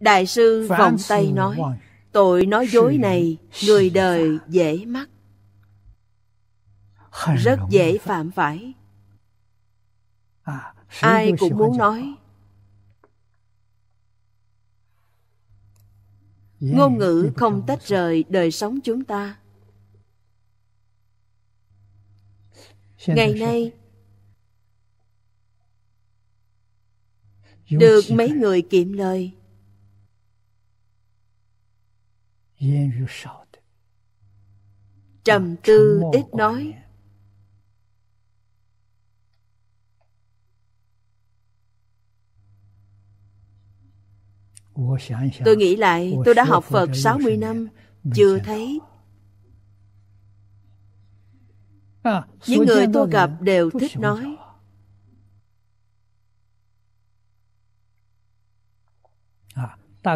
Đại sư vòng tay nói, tội nói dối này người đời dễ mắc, rất dễ phạm phải. À, Ai cũng muốn nói. Ngôn ngữ không tách rời đời sống chúng ta. Ngày nay, được mấy người kiệm lời trầm tư ít nói Tôi nghĩ lại, tôi đã học Phật 60 năm, chưa thấy. À, Những người tôi gặp đều thích nói.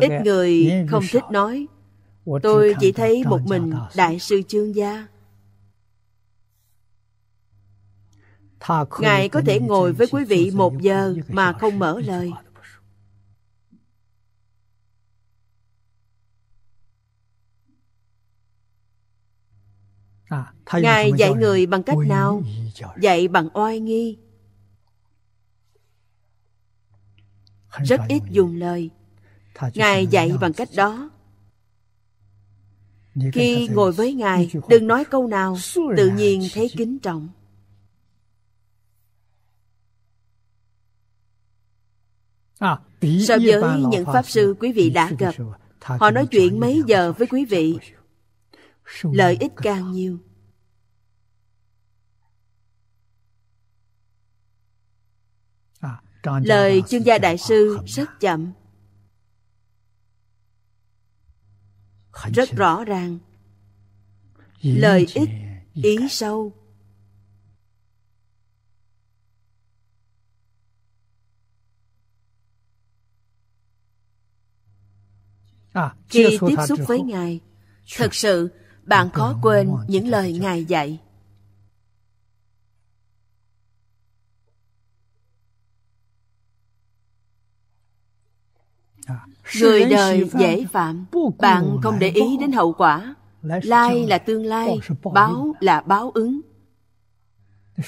Ít người không thích nói Tôi chỉ thấy một mình Đại sư Trương Gia Ngài có thể ngồi với quý vị một giờ mà không mở lời à, Ngài dạy người bằng cách nào? Dạy bằng oai nghi. Rất ít dùng lời ngài dạy bằng cách đó khi ngồi với ngài đừng nói câu nào tự nhiên thấy kính trọng à, so với những pháp sư quý vị đã gặp họ nói chuyện mấy giờ với quý vị lợi ích càng nhiều à, lời chương gia đại sư rất chậm rất rõ ràng lợi ích ý sâu khi à, tiếp xúc với ngài thật sự bạn khó quên những lời ngài dạy Người đời dễ phạm Bạn không để ý đến hậu quả Lai là tương lai Báo là báo ứng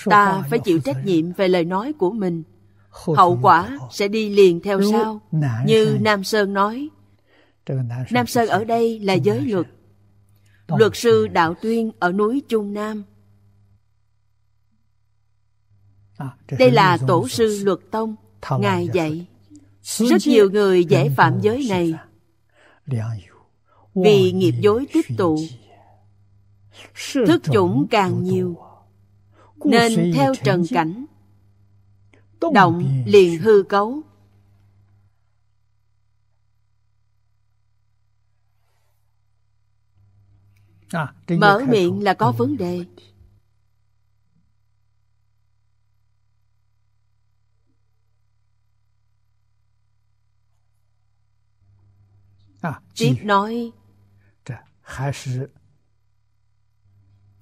Ta phải chịu trách nhiệm về lời nói của mình Hậu quả sẽ đi liền theo sau Như Nam Sơn nói Nam Sơn ở đây là giới luật Luật sư Đạo Tuyên ở núi Trung Nam à, Đây là tổ sư luật tông Ngài dạy rất nhiều người dễ phạm giới này vì nghiệp dối tiếp tụ thức chủng càng nhiều nên theo trần cảnh động liền hư cấu à, mở miệng là có vấn đề tiếp nói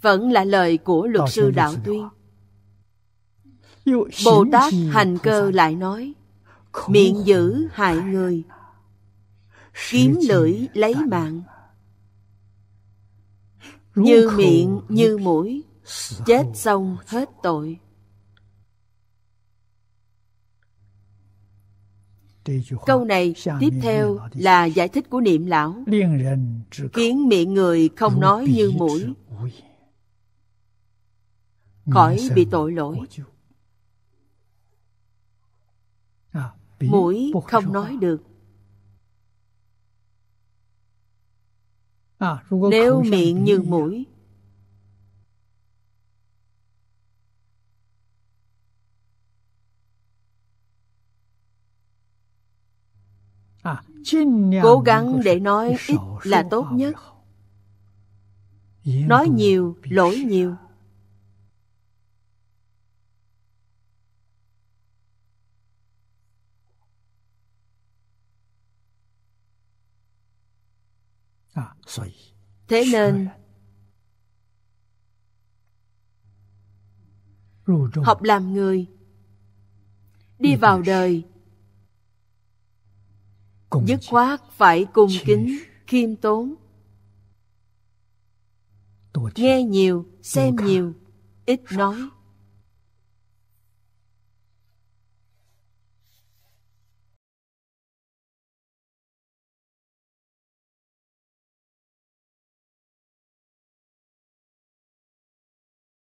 vẫn là lời của luật sư đạo tuyên bồ tát hành cơ lại nói miệng giữ hại người kiếm lưỡi lấy mạng như miệng như mũi chết xong hết tội Câu này tiếp theo là giải thích của niệm lão, khiến miệng người không nói như mũi, khỏi bị tội lỗi. À, mũi không nói được. À, Nếu miệng như mũi, cố gắng để nói ít là tốt nhất nói nhiều lỗi nhiều thế nên học làm người đi vào đời dứt khoát phải cung kính khiêm tốn nghe nhiều xem nhiều ít nói